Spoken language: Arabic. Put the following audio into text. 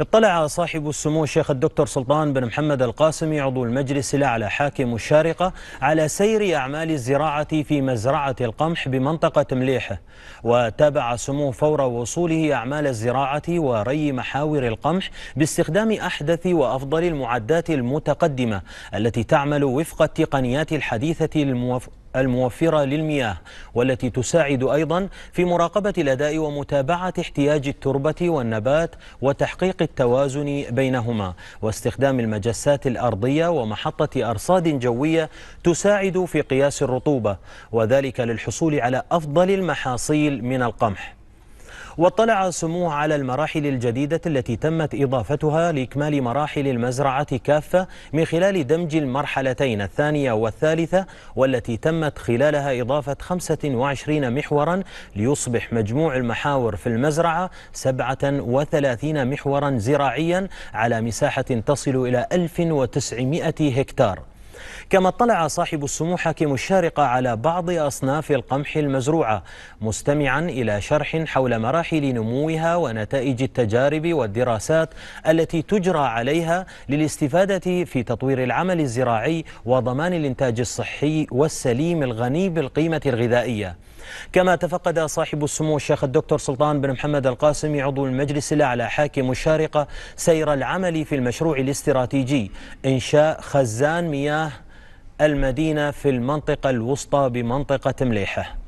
اطلع صاحب السمو الشيخ الدكتور سلطان بن محمد القاسمي عضو المجلس الأعلى حاكم الشارقة على سير أعمال الزراعة في مزرعة القمح بمنطقة مليحة وتابع سمو فور وصوله أعمال الزراعة وري محاور القمح باستخدام أحدث وأفضل المعدات المتقدمة التي تعمل وفق التقنيات الحديثة الموفقة الموفرة للمياه والتي تساعد أيضا في مراقبة الأداء ومتابعة احتياج التربة والنبات وتحقيق التوازن بينهما واستخدام المجسات الأرضية ومحطة أرصاد جوية تساعد في قياس الرطوبة وذلك للحصول على أفضل المحاصيل من القمح واطلع سموه على المراحل الجديدة التي تمت إضافتها لإكمال مراحل المزرعة كافة من خلال دمج المرحلتين الثانية والثالثة والتي تمت خلالها إضافة 25 محورا ليصبح مجموع المحاور في المزرعة 37 محورا زراعيا على مساحة تصل إلى 1900 هكتار كما اطلع صاحب السمو حاكم الشارقة على بعض أصناف القمح المزروعة مستمعا إلى شرح حول مراحل نموها ونتائج التجارب والدراسات التي تجرى عليها للاستفادة في تطوير العمل الزراعي وضمان الإنتاج الصحي والسليم الغني بالقيمة الغذائية كما تفقد صاحب السمو الشيخ الدكتور سلطان بن محمد القاسمي عضو المجلس الأعلى حاكم الشارقة سير العمل في المشروع الاستراتيجي إنشاء خزان مياه المدينة في المنطقة الوسطى بمنطقة مليحة